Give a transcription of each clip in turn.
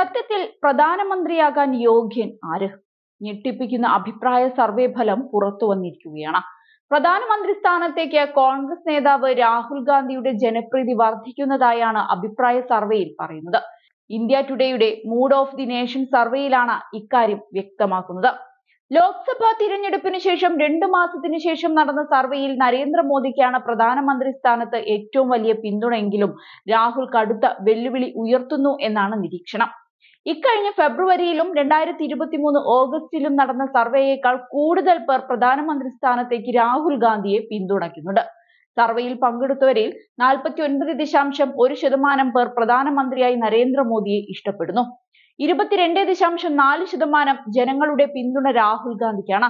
സത്യത്തിൽ പ്രധാനമന്ത്രിയാകാൻ യോഗ്യൻ ആര് ഞെട്ടിപ്പിക്കുന്ന അഭിപ്രായ സർവേ ഫലം പുറത്തു വന്നിരിക്കുകയാണ് പ്രധാനമന്ത്രി സ്ഥാനത്തേക്ക് കോൺഗ്രസ് നേതാവ് രാഹുൽ ഗാന്ധിയുടെ ജനപ്രീതി വർദ്ധിക്കുന്നതായാണ് അഭിപ്രായ സർവേയിൽ പറയുന്നത് ഇന്ത്യ ടുഡേയുടെ മൂഡ് ഓഫ് ദി നേഷൻ സർവേയിലാണ് ഇക്കാര്യം വ്യക്തമാക്കുന്നത് ലോക്സഭാ തിരഞ്ഞെടുപ്പിന് ശേഷം രണ്ടു മാസത്തിനു ശേഷം നടന്ന സർവേയിൽ നരേന്ദ്രമോദിക്കാണ് പ്രധാനമന്ത്രി സ്ഥാനത്ത് ഏറ്റവും വലിയ പിന്തുണയെങ്കിലും രാഹുൽ കടുത്ത വെല്ലുവിളി ഉയർത്തുന്നു എന്നാണ് നിരീക്ഷണം ഇക്കഴിഞ്ഞ ഫെബ്രുവരിയിലും രണ്ടായിരത്തി ഇരുപത്തി മൂന്ന് ഓഗസ്റ്റിലും നടന്ന സർവേയേക്കാൾ കൂടുതൽ പേർ പ്രധാനമന്ത്രി സ്ഥാനത്തേക്ക് രാഹുൽ ഗാന്ധിയെ പിന്തുണയ്ക്കുന്നുണ്ട് സർവേയിൽ പങ്കെടുത്തവരിൽ നാൽപ്പത്തി ഒൻപത് ദശാംശം ഒരു ശതമാനം പേർ പ്രധാനമന്ത്രിയായി നരേന്ദ്രമോദിയെ ഇഷ്ടപ്പെടുന്നു ഇരുപത്തിരണ്ട് ദശാംശം നാല് ശതമാനം ജനങ്ങളുടെ പിന്തുണ രാഹുൽ ഗാന്ധിക്കാണ്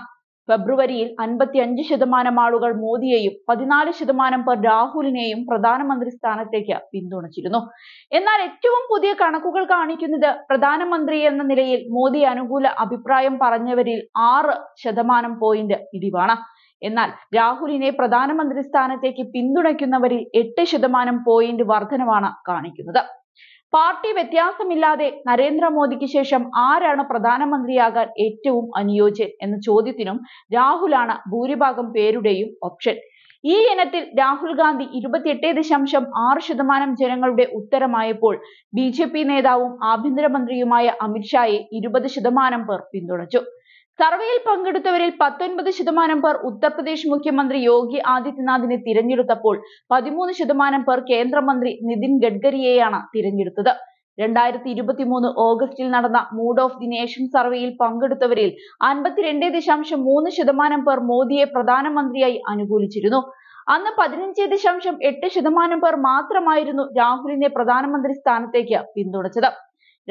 ഫെബ്രുവരിയിൽ അൻപത്തിയഞ്ച് ശതമാനം ആളുകൾ മോദിയെയും പതിനാല് ശതമാനം പേർ രാഹുലിനെയും പ്രധാനമന്ത്രി സ്ഥാനത്തേക്ക് പിന്തുണച്ചിരുന്നു എന്നാൽ ഏറ്റവും പുതിയ കണക്കുകൾ കാണിക്കുന്നത് പ്രധാനമന്ത്രി എന്ന നിലയിൽ മോദി അനുകൂല അഭിപ്രായം പറഞ്ഞവരിൽ ആറ് ശതമാനം പോയിന്റ് ഇടിവാണ് എന്നാൽ രാഹുലിനെ പ്രധാനമന്ത്രി സ്ഥാനത്തേക്ക് പിന്തുണയ്ക്കുന്നവരിൽ എട്ട് ശതമാനം പോയിന്റ് വർധനവാണ് കാണിക്കുന്നത് പാർട്ടി വ്യത്യാസമില്ലാതെ നരേന്ദ്രമോദിക്ക് ശേഷം ആരാണ് പ്രധാനമന്ത്രിയാകാൻ ഏറ്റവും അനുയോജ്യൻ എന്ന ചോദ്യത്തിനും രാഹുലാണ് ഭൂരിഭാഗം പേരുടെയും ഓപ്ഷൻ ഈ ഇനത്തിൽ രാഹുൽ ഗാന്ധി ഇരുപത്തിയെട്ട് ദശാംശം ആറ് ശതമാനം ജനങ്ങളുടെ ഉത്തരമായപ്പോൾ ബി ജെ പി നേതാവും ആഭ്യന്തരമന്ത്രിയുമായ അമിത്ഷായെ ഇരുപത് ശതമാനം പേർ പിന്തുണച്ചു സർവേയിൽ പങ്കെടുത്തവരിൽ പത്തൊൻപത് ശതമാനം പേർ ഉത്തർപ്രദേശ് മുഖ്യമന്ത്രി യോഗി ആദിത്യനാഥിനെ തിരഞ്ഞെടുത്തപ്പോൾ പതിമൂന്ന് ശതമാനം പേർ കേന്ദ്രമന്ത്രി നിതിൻ ഗഡ്കരിയെയാണ് തിരഞ്ഞെടുത്തത് രണ്ടായിരത്തി ഇരുപത്തി മൂന്ന് ഓഗസ്റ്റിൽ നടന്ന മൂഡ് ഓഫ് ദി നേഷൻ സർവേയിൽ പങ്കെടുത്തവരിൽ അൻപത്തിരണ്ട് ദശാംശം മൂന്ന് ശതമാനം പേർ മോദിയെ പ്രധാനമന്ത്രിയായി അനുകൂലിച്ചിരുന്നു അന്ന് പതിനഞ്ച് ദശാംശം എട്ട് ശതമാനം പേർ മാത്രമായിരുന്നു രാഹുലിനെ പ്രധാനമന്ത്രി സ്ഥാനത്തേക്ക് പിന്തുണച്ചത്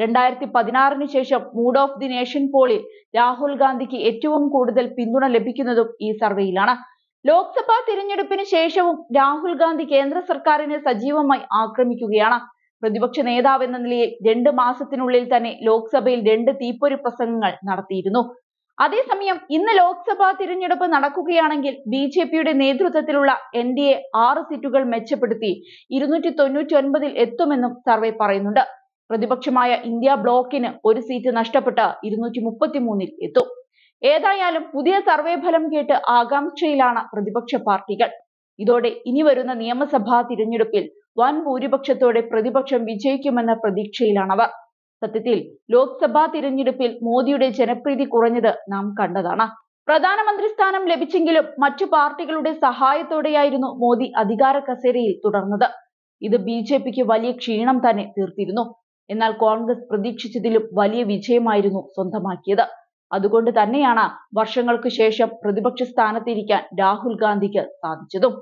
രണ്ടായിരത്തി പതിനാറിന് ശേഷം മൂഡ് ഓഫ് ദി നേഷൻ പോളിൽ രാഹുൽ ഗാന്ധിക്ക് ഏറ്റവും കൂടുതൽ പിന്തുണ ലഭിക്കുന്നതും ഈ സർവേയിലാണ് ലോക്സഭാ തിരഞ്ഞെടുപ്പിന് ശേഷവും രാഹുൽ ഗാന്ധി കേന്ദ്ര സർക്കാരിനെ സജീവമായി ആക്രമിക്കുകയാണ് പ്രതിപക്ഷ നേതാവ് എന്ന നിലയിൽ രണ്ട് മാസത്തിനുള്ളിൽ തന്നെ ലോക്സഭയിൽ രണ്ട് തീപ്പൊരി പ്രസംഗങ്ങൾ നടത്തിയിരുന്നു അതേസമയം ഇന്ന് ലോക്സഭാ തിരഞ്ഞെടുപ്പ് നടക്കുകയാണെങ്കിൽ ബി ജെ പിയുടെ നേതൃത്വത്തിലുള്ള എൻ ഡി എ ആറ് സീറ്റുകൾ മെച്ചപ്പെടുത്തി ഇരുന്നൂറ്റി തൊണ്ണൂറ്റി ഒൻപതിൽ എത്തുമെന്നും സർവേ പറയുന്നുണ്ട് പ്രതിപക്ഷമായ ഇന്ത്യ ബ്ലോക്കിന് ഒരു സീറ്റ് നഷ്ടപ്പെട്ട് ഇരുന്നൂറ്റി മുപ്പത്തിമൂന്നിൽ എത്തും ഏതായാലും പുതിയ സർവേ ഫലം കേട്ട് ആകാംക്ഷയിലാണ് പ്രതിപക്ഷ പാർട്ടികൾ ഇതോടെ ഇനി വരുന്ന നിയമസഭാ തിരഞ്ഞെടുപ്പിൽ വൻ ഭൂരിപക്ഷത്തോടെ പ്രതിപക്ഷം വിജയിക്കുമെന്ന പ്രതീക്ഷയിലാണവർ സത്യത്തിൽ ലോക്സഭാ തിരഞ്ഞെടുപ്പിൽ മോദിയുടെ ജനപ്രീതി കുറഞ്ഞത് നാം കണ്ടതാണ് പ്രധാനമന്ത്രി സ്ഥാനം ലഭിച്ചെങ്കിലും മറ്റു പാർട്ടികളുടെ സഹായത്തോടെയായിരുന്നു മോദി അധികാര കസേരയിൽ തുടർന്നത് ഇത് ബി വലിയ ക്ഷീണം തന്നെ തീർത്തിരുന്നു എന്നാൽ കോൺഗ്രസ് പ്രതീക്ഷിച്ചതിലും വലിയ വിജയമായിരുന്നു സ്വന്തമാക്കിയത് അതുകൊണ്ട് തന്നെയാണ് വർഷങ്ങൾക്ക് ശേഷം പ്രതിപക്ഷ സ്ഥാനത്തിരിക്കാൻ രാഹുൽ ഗാന്ധിക്ക് സാധിച്ചതും